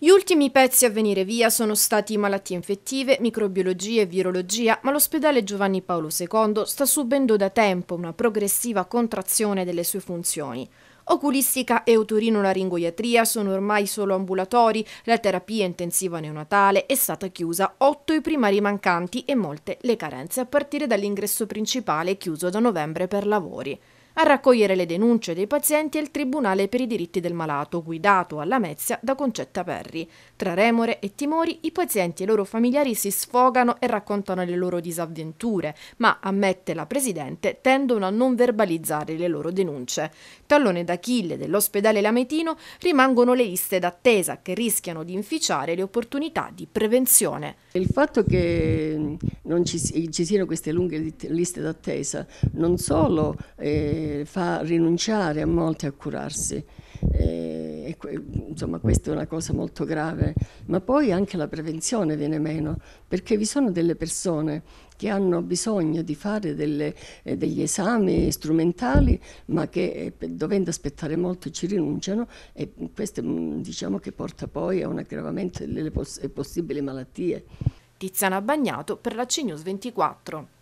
Gli ultimi pezzi a venire via sono stati malattie infettive, microbiologia e virologia, ma l'ospedale Giovanni Paolo II sta subendo da tempo una progressiva contrazione delle sue funzioni. Oculistica e otorinolaringoiatria sono ormai solo ambulatori, la terapia intensiva neonatale è stata chiusa, otto i primari mancanti e molte le carenze a partire dall'ingresso principale chiuso da novembre per lavori. A raccogliere le denunce dei pazienti è il Tribunale per i diritti del malato, guidato alla Mezia da Concetta Perri. Tra remore e timori, i pazienti e i loro familiari si sfogano e raccontano le loro disavventure, ma, ammette la Presidente, tendono a non verbalizzare le loro denunce. Tallone d'Achille dell'ospedale Lametino rimangono le liste d'attesa che rischiano di inficiare le opportunità di prevenzione. Il fatto che mm, ci, ci, siano queste lunghe liste d'attesa non solo... Eh, fa rinunciare a molti a curarsi. e, insomma questa è una cosa molto grave, ma poi anche la prevenzione viene meno, perché vi sono delle persone che hanno bisogno di fare delle, eh, degli esami strumentali, ma che eh, dovendo aspettare molto ci rinunciano e questo mm, diciamo che porta poi a un aggravamento delle poss possibili malattie. Tiziana Bagnato per la CNews 24.